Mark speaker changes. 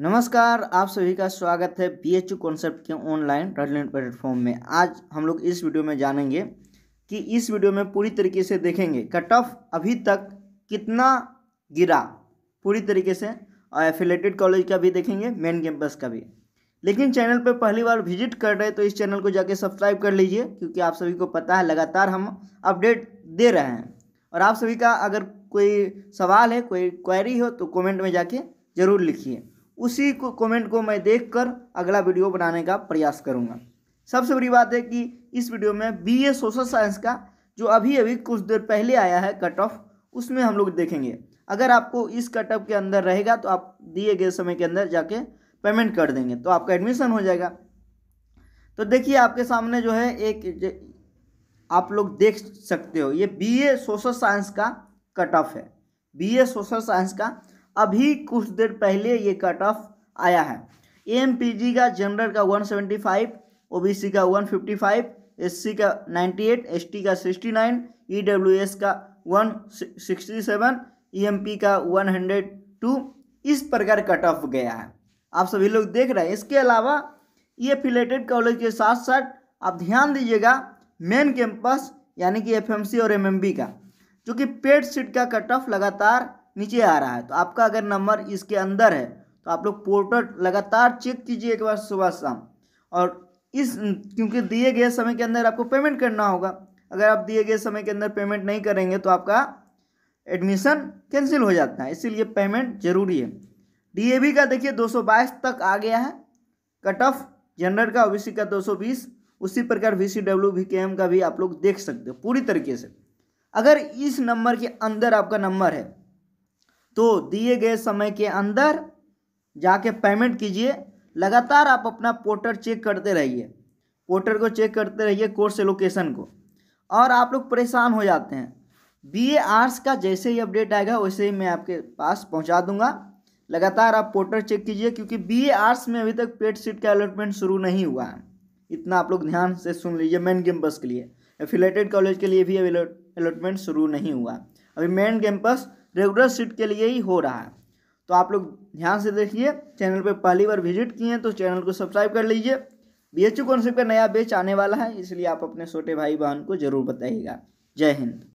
Speaker 1: नमस्कार आप सभी का स्वागत है पी एच यू कॉन्सेप्ट के ऑनलाइन रटलेट प्लेटफॉर्म में आज हम लोग इस वीडियो में जानेंगे कि इस वीडियो में पूरी तरीके से देखेंगे कट ऑफ अभी तक कितना गिरा पूरी तरीके से और एफिलेटेड कॉलेज का भी देखेंगे मेन कैंपस का भी लेकिन चैनल पर पहली बार विजिट कर रहे तो इस चैनल को जाके सब्सक्राइब कर लीजिए क्योंकि आप सभी को पता है लगातार हम अपडेट दे रहे हैं और आप सभी का अगर कोई सवाल है कोई क्वेरी हो तो कमेंट में जाके ज़रूर लिखिए उसी को कमेंट को मैं देखकर अगला वीडियो बनाने का प्रयास करूँगा सबसे बड़ी बात है कि इस वीडियो में बी ए सोशल साइंस का जो अभी अभी कुछ देर पहले आया है कट ऑफ उसमें हम लोग देखेंगे अगर आपको इस कट ऑफ के अंदर रहेगा तो आप दिए गए समय के अंदर जाके पेमेंट कर देंगे तो आपका एडमिशन हो जाएगा तो देखिए आपके सामने जो है एक आप लोग देख सकते हो ये बीए सोशल साइंस का कट ऑफ है बीए सोशल साइंस का अभी कुछ देर पहले ये कट ऑफ आया है एम का जनरल का 175 ओबीसी का 155 एससी का 98 एसटी का 69 ईडब्ल्यूएस e का 167 ईएमपी e का 102 इस प्रकार कट ऑफ गया है आप सभी लोग देख रहे हैं इसके अलावा ये फिलेटेड कॉलेज के साथ साथ आप ध्यान दीजिएगा मेन कैंपस यानी कि एफएमसी और एमएमबी का जो कि पेड सीट का कट ऑफ लगातार नीचे आ रहा है तो आपका अगर नंबर इसके अंदर है तो आप लोग पोर्टल लगातार चेक कीजिए एक बार सुबह शाम और इस क्योंकि दिए गए समय के अंदर आपको पेमेंट करना होगा अगर आप दिए गए समय के अंदर पेमेंट नहीं करेंगे तो आपका एडमिशन कैंसिल हो जाता है इसीलिए पेमेंट जरूरी है डी का देखिए दो तक आ गया है कट ऑफ जनरल का ओ का 220 उसी प्रकार V C W V K M का भी आप लोग देख सकते हो पूरी तरीके से अगर इस नंबर के अंदर आपका नंबर है तो दिए गए समय के अंदर जाके पेमेंट कीजिए लगातार आप अपना पोर्टर चेक करते रहिए पोर्टर को चेक करते रहिए कोर्स एलोकेशन को और आप लोग परेशान हो जाते हैं बी ए आर्ट्स का जैसे ही अपडेट आएगा वैसे ही मैं आपके पास पहुंचा दूंगा लगातार आप पोर्टर चेक कीजिए क्योंकि बी ए आर्ट्स में अभी तक पेड सीट का अलॉटमेंट शुरू नहीं हुआ है इतना आप लोग ध्यान से सुन लीजिए मेन कैंपस के लिए एफिलेटेड कॉलेज के लिए भी अभी अलॉटमेंट शुरू नहीं हुआ अभी मेन कैंपस रेगुलर सीट के लिए ही हो रहा है तो आप लोग ध्यान से देखिए चैनल पर पहली बार विजिट किए हैं तो चैनल को सब्सक्राइब कर लीजिए बी एच कॉन्सेप्ट का नया बेच आने वाला है इसलिए आप अपने छोटे भाई बहन को जरूर बताइएगा जय हिंद